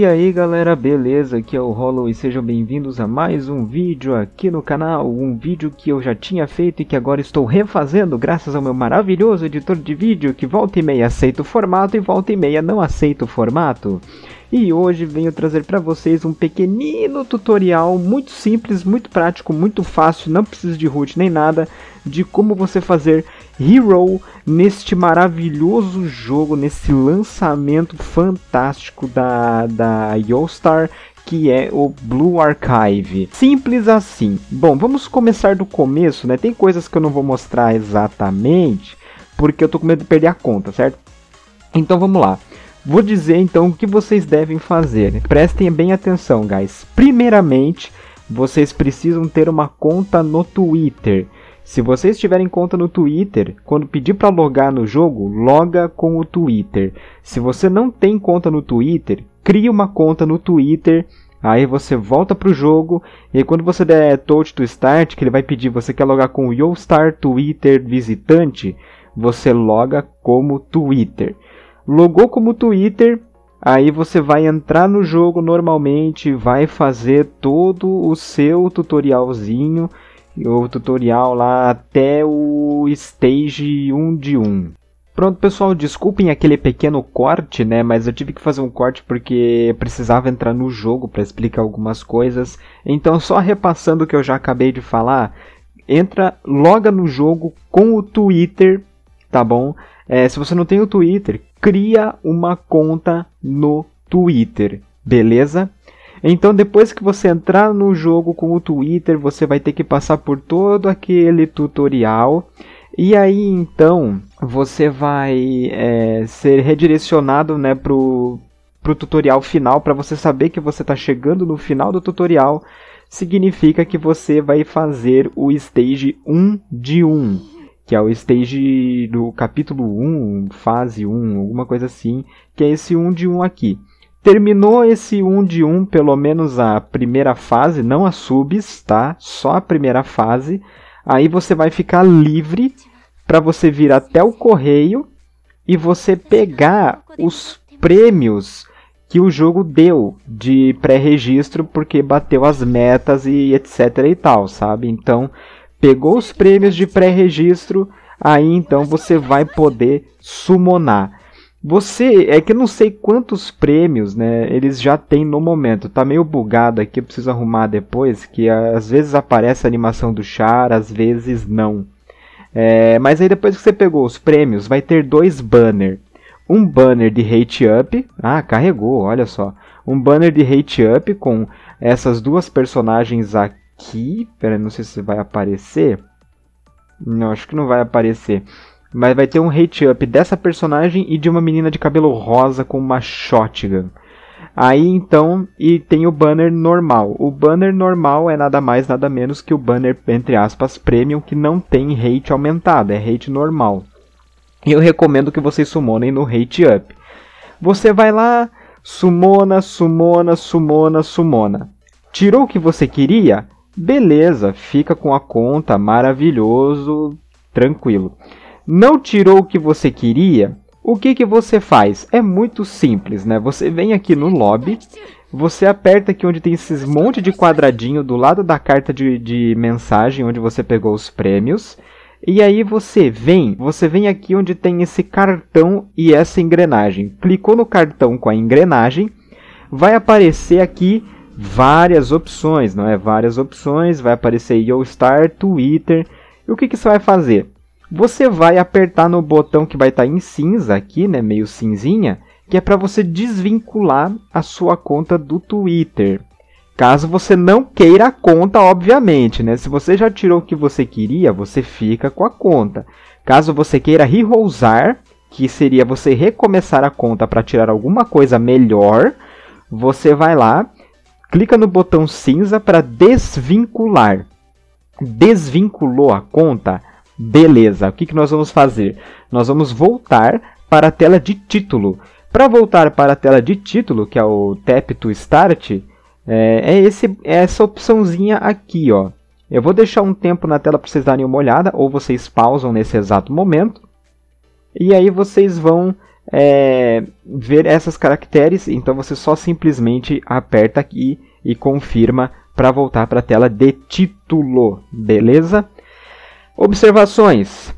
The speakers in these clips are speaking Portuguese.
E aí galera, beleza? Aqui é o Hollow e sejam bem-vindos a mais um vídeo aqui no canal. Um vídeo que eu já tinha feito e que agora estou refazendo graças ao meu maravilhoso editor de vídeo que volta e meia aceita o formato e volta e meia não aceita o formato. E hoje venho trazer para vocês um pequenino tutorial muito simples, muito prático, muito fácil, não precisa de root nem nada, de como você fazer Hero neste maravilhoso jogo, nesse lançamento fantástico da, da Yostar, que é o Blue Archive. Simples assim. Bom, vamos começar do começo, né? Tem coisas que eu não vou mostrar exatamente, porque eu tô com medo de perder a conta, certo? Então vamos lá. Vou dizer então o que vocês devem fazer. Né? Prestem bem atenção, guys. Primeiramente, vocês precisam ter uma conta no Twitter. Se vocês tiverem conta no Twitter, quando pedir para logar no jogo, loga com o Twitter. Se você não tem conta no Twitter, cria uma conta no Twitter. Aí você volta pro jogo e quando você der touch to start, que ele vai pedir você quer logar com o Yoastar Twitter visitante, você loga como Twitter. Logou como Twitter, Aí você vai entrar no jogo normalmente, vai fazer todo o seu tutorialzinho o tutorial lá até o stage 1 de 1. Pronto, pessoal, desculpem aquele pequeno corte, né? Mas eu tive que fazer um corte porque precisava entrar no jogo para explicar algumas coisas. Então, só repassando o que eu já acabei de falar, entra, logo no jogo com o Twitter, tá bom? É, se você não tem o Twitter, cria uma conta no Twitter, beleza? Então depois que você entrar no jogo com o Twitter, você vai ter que passar por todo aquele tutorial. E aí então você vai é, ser redirecionado né, pro, pro tutorial final para você saber que você está chegando no final do tutorial. Significa que você vai fazer o stage 1 de 1, que é o stage do capítulo 1, fase 1, alguma coisa assim, que é esse 1 de 1 aqui. Terminou esse 1 de 1, pelo menos a primeira fase, não as subs, tá? Só a primeira fase. Aí você vai ficar livre para você vir até o correio e você pegar os prêmios que o jogo deu de pré-registro porque bateu as metas e etc e tal, sabe? Então, pegou os prêmios de pré-registro, aí então você vai poder summonar. Você, é que eu não sei quantos prêmios, né, eles já têm no momento. Tá meio bugado aqui, eu preciso arrumar depois, que às vezes aparece a animação do Char, às vezes não. É, mas aí depois que você pegou os prêmios, vai ter dois banners. Um banner de Hate Up, ah, carregou, olha só. Um banner de Hate Up com essas duas personagens aqui, pera, não sei se vai aparecer. Não, acho que não vai aparecer. Mas vai ter um hate up dessa personagem e de uma menina de cabelo rosa com uma shotgun. Aí então, e tem o banner normal. O banner normal é nada mais, nada menos que o banner, entre aspas, premium, que não tem hate aumentada, é hate normal. Eu recomendo que vocês sumonem no rate up. Você vai lá, sumona, sumona, sumona, sumona. Tirou o que você queria? Beleza, fica com a conta, maravilhoso, tranquilo não tirou o que você queria, o que, que você faz? É muito simples, né? Você vem aqui no lobby, você aperta aqui onde tem esses monte de quadradinho do lado da carta de, de mensagem onde você pegou os prêmios. E aí você vem, você vem aqui onde tem esse cartão e essa engrenagem. Clicou no cartão com a engrenagem, vai aparecer aqui várias opções, não é? Várias opções, vai aparecer Yo Star, Twitter. E o que, que você vai fazer? você vai apertar no botão que vai estar tá em cinza aqui, né, meio cinzinha, que é para você desvincular a sua conta do Twitter. Caso você não queira a conta, obviamente, né? Se você já tirou o que você queria, você fica com a conta. Caso você queira rerousar, que seria você recomeçar a conta para tirar alguma coisa melhor, você vai lá, clica no botão cinza para desvincular. Desvinculou a conta, Beleza, o que, que nós vamos fazer? Nós vamos voltar para a tela de título. Para voltar para a tela de título, que é o Tap to Start, é, é esse, é essa opçãozinha aqui, ó. Eu vou deixar um tempo na tela para vocês darem uma olhada, ou vocês pausam nesse exato momento. E aí vocês vão é, ver essas caracteres, então você só simplesmente aperta aqui e confirma para voltar para a tela de título, beleza? Observações.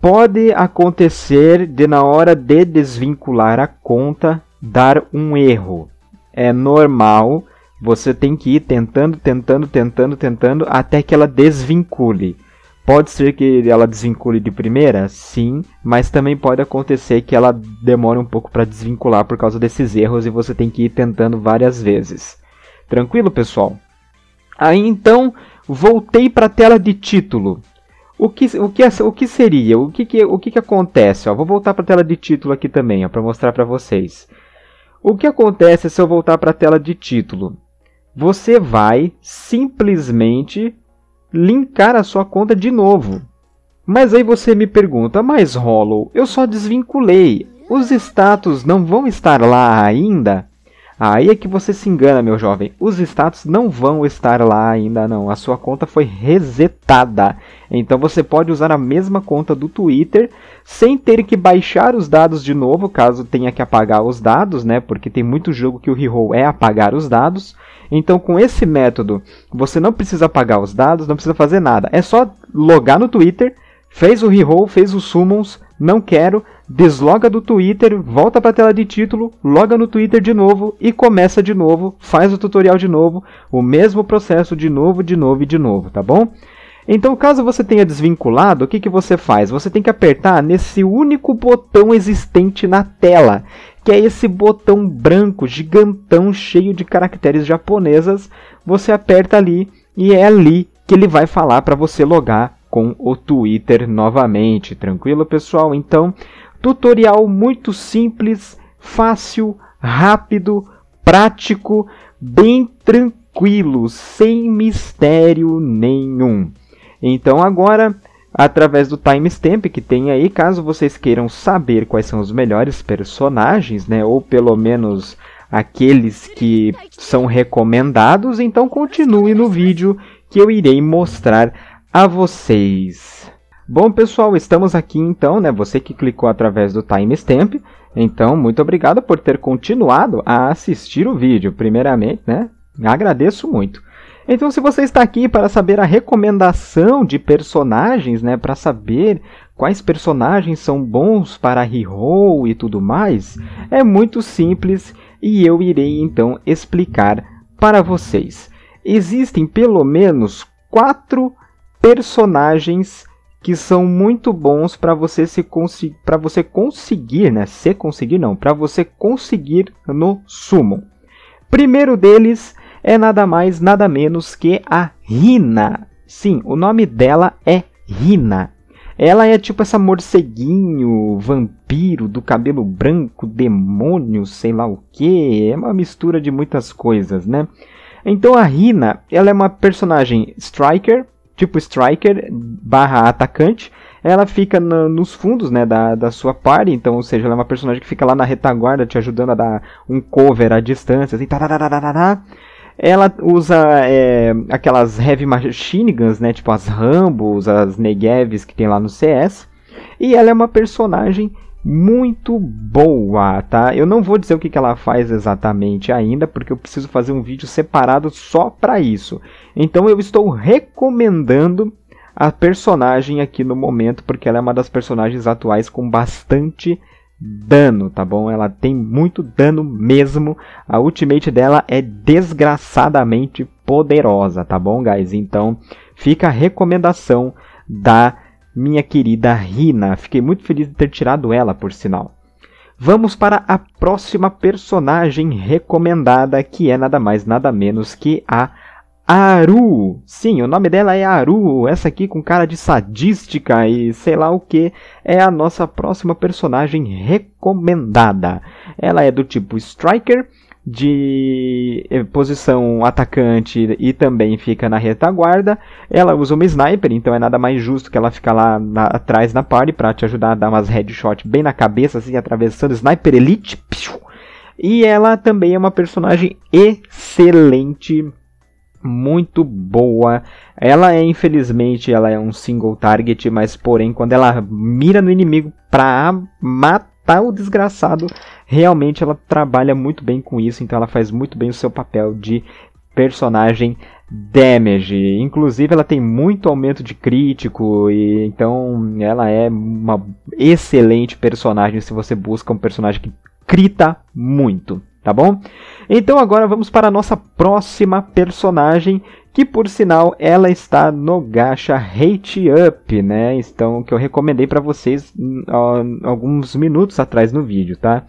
Pode acontecer de na hora de desvincular a conta dar um erro. É normal, você tem que ir tentando, tentando, tentando, tentando até que ela desvincule. Pode ser que ela desvincule de primeira? Sim, mas também pode acontecer que ela demore um pouco para desvincular por causa desses erros e você tem que ir tentando várias vezes. Tranquilo, pessoal? Aí então, voltei para a tela de título. O que, o que, o que seria? O que, que, o que, que acontece? Ó, vou voltar para a tela de título aqui também, para mostrar para vocês. O que acontece se eu voltar para a tela de título? Você vai simplesmente linkar a sua conta de novo. Mas aí você me pergunta, mas Hollow, eu só desvinculei. Os status não vão estar lá ainda? Aí é que você se engana, meu jovem. Os status não vão estar lá ainda não. A sua conta foi resetada. Então você pode usar a mesma conta do Twitter sem ter que baixar os dados de novo, caso tenha que apagar os dados, né? Porque tem muito jogo que o reroll é apagar os dados. Então com esse método, você não precisa apagar os dados, não precisa fazer nada. É só logar no Twitter Fez o reroll, fez o summons, não quero, desloga do Twitter, volta para a tela de título, loga no Twitter de novo e começa de novo, faz o tutorial de novo, o mesmo processo de novo, de novo e de novo, tá bom? Então, caso você tenha desvinculado, o que, que você faz? Você tem que apertar nesse único botão existente na tela, que é esse botão branco, gigantão, cheio de caracteres japonesas. Você aperta ali e é ali que ele vai falar para você logar com o Twitter novamente, tranquilo pessoal? Então, tutorial muito simples, fácil, rápido, prático, bem tranquilo, sem mistério nenhum. Então agora, através do timestamp que tem aí, caso vocês queiram saber quais são os melhores personagens, né, ou pelo menos aqueles que são recomendados, então continue no vídeo que eu irei mostrar a vocês. Bom, pessoal, estamos aqui então, né? Você que clicou através do timestamp. Então, muito obrigado por ter continuado a assistir o vídeo. Primeiramente, né? Agradeço muito. Então, se você está aqui para saber a recomendação de personagens, né, para saber quais personagens são bons para Hero e tudo mais, é muito simples e eu irei então explicar para vocês. Existem pelo menos quatro personagens que são muito bons para você se para você conseguir, né? Se conseguir não, para você conseguir no Summon. Primeiro deles é nada mais, nada menos que a Rina. Sim, o nome dela é Rina. Ela é tipo essa morceguinho, vampiro do cabelo branco, demônio, sei lá o que. É uma mistura de muitas coisas, né? Então a Rina, ela é uma personagem striker, tipo striker barra atacante. Ela fica no, nos fundos né, da, da sua party, então, ou seja, ela é uma personagem que fica lá na retaguarda te ajudando a dar um cover à distância, assim, Ela usa é, aquelas heavy machine guns, né, tipo as Rambos, as Negevs que tem lá no CS. E ela é uma personagem muito boa, tá? Eu não vou dizer o que, que ela faz exatamente ainda, porque eu preciso fazer um vídeo separado só para isso. Então eu estou recomendando a personagem aqui no momento, porque ela é uma das personagens atuais com bastante dano, tá bom? Ela tem muito dano mesmo. A ultimate dela é desgraçadamente poderosa, tá bom, guys? Então fica a recomendação da minha querida Rina. Fiquei muito feliz de ter tirado ela, por sinal. Vamos para a próxima personagem recomendada, que é nada mais nada menos que a Aru. Sim, o nome dela é Aru. Essa aqui com cara de sadística e sei lá o que é a nossa próxima personagem recomendada. Ela é do tipo Striker de eh, posição atacante e também fica na retaguarda. Ela usa uma sniper, então é nada mais justo que ela fica lá na, atrás na party para te ajudar a dar umas headshot bem na cabeça, assim, atravessando sniper elite. E ela também é uma personagem excelente, muito boa. Ela é, infelizmente, ela é um single target, mas porém, quando ela mira no inimigo pra matar Tá o desgraçado. Realmente ela trabalha muito bem com isso, então ela faz muito bem o seu papel de personagem damage. Inclusive, ela tem muito aumento de crítico, e então ela é uma excelente personagem se você busca um personagem que crita muito, tá bom? Então agora vamos para a nossa próxima personagem, que por sinal ela está no Gacha Hate Up, né? Então que eu recomendei para vocês hum, ó, alguns minutos atrás no vídeo, tá?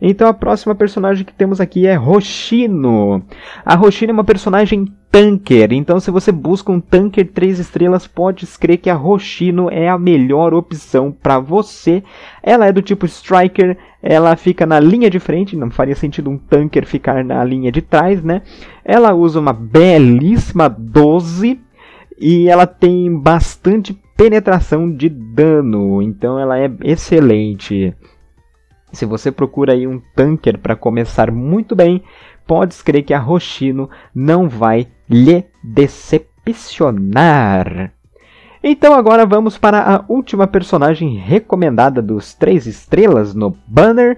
Então a próxima personagem que temos aqui é Roshino. A Roshino é uma personagem tanker. Então, se você busca um tanker 3 estrelas, pode crer que a Roshino é a melhor opção para você. Ela é do tipo striker, ela fica na linha de frente, não faria sentido um tanker ficar na linha de trás, né? Ela usa uma belíssima 12 e ela tem bastante penetração de dano, então ela é excelente. Se você procura aí um tanker para começar muito bem, pode crer que a Roshino não vai lhe decepcionar. Então agora vamos para a última personagem recomendada dos três estrelas no banner,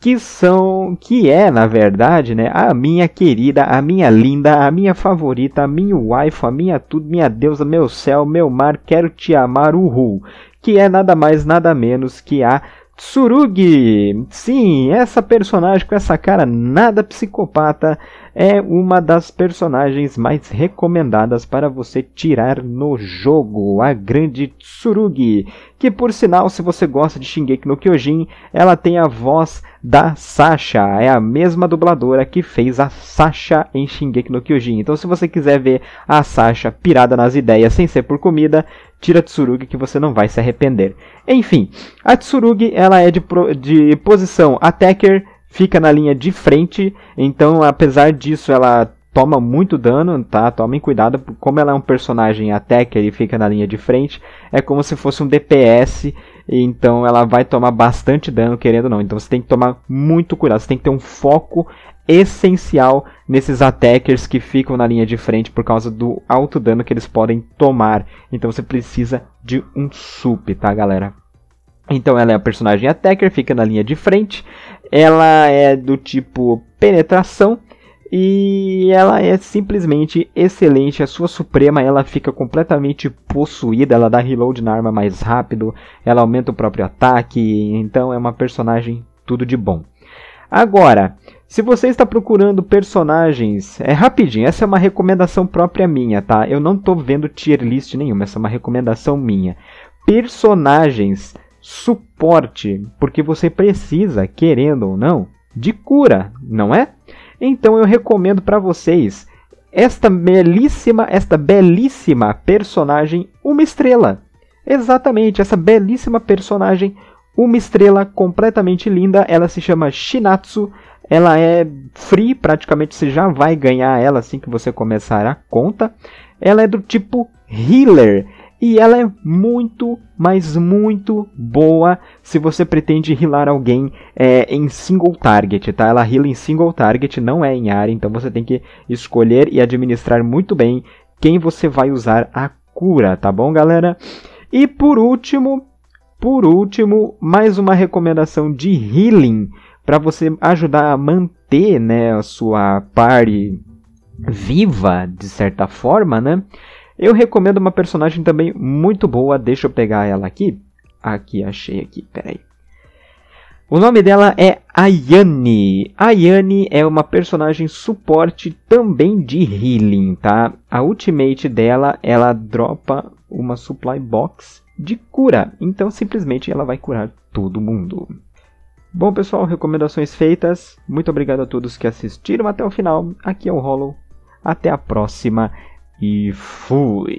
que são, que é na verdade, né, a minha querida, a minha linda, a minha favorita, a minha wife, a minha tudo, minha deusa, meu céu, meu mar, quero te amar, uhul, que é nada mais nada menos que a Tsurugi! Sim, essa personagem com essa cara nada psicopata é uma das personagens mais recomendadas para você tirar no jogo, a grande Tsurugi, que por sinal, se você gosta de Shingeki no Kyojin, ela tem a voz da Sasha. É a mesma dubladora que fez a Sasha em Shingeki no Kyojin. Então se você quiser ver a Sasha pirada nas ideias sem ser por comida, tira a Tsurugi que você não vai se arrepender. Enfim, a Tsurugi ela é de, pro, de posição attacker, fica na linha de frente, então apesar disso ela toma muito dano, tá? Tomem cuidado, como ela é um personagem attacker e fica na linha de frente, é como se fosse um DPS então ela vai tomar bastante dano, querendo ou não. Então você tem que tomar muito cuidado. Você tem que ter um foco essencial nesses attackers que ficam na linha de frente por causa do alto dano que eles podem tomar. Então você precisa de um sup, tá, galera? Então ela é a personagem attacker, fica na linha de frente. Ela é do tipo penetração e ela é simplesmente excelente, a sua suprema, ela fica completamente possuída, ela dá reload na arma mais rápido, ela aumenta o próprio ataque, então é uma personagem tudo de bom. Agora, se você está procurando personagens, é rapidinho, essa é uma recomendação própria minha, tá? Eu não estou vendo tier list nenhuma, essa é uma recomendação minha. Personagens suporte, porque você precisa, querendo ou não, de cura, não é? Então eu recomendo para vocês esta belíssima, esta belíssima personagem Uma Estrela. Exatamente, essa belíssima personagem Uma Estrela completamente linda, ela se chama Shinatsu. Ela é free, praticamente você já vai ganhar ela assim que você começar a conta. Ela é do tipo healer. E ela é muito, mas muito boa se você pretende healar alguém é, em single target, tá? Ela heal em single target, não é em área, então você tem que escolher e administrar muito bem quem você vai usar a cura, tá bom, galera? E por último, por último, mais uma recomendação de healing para você ajudar a manter, né, a sua party viva de certa forma, né? Eu recomendo uma personagem também muito boa, deixa eu pegar ela aqui. Aqui, achei aqui, peraí. O nome dela é Ayane. Ayane é uma personagem suporte também de healing, tá? A ultimate dela, ela dropa uma supply box de cura. Então, simplesmente, ela vai curar todo mundo. Bom, pessoal, recomendações feitas. Muito obrigado a todos que assistiram até o final. Aqui é o Hollow. Até a próxima. E fui.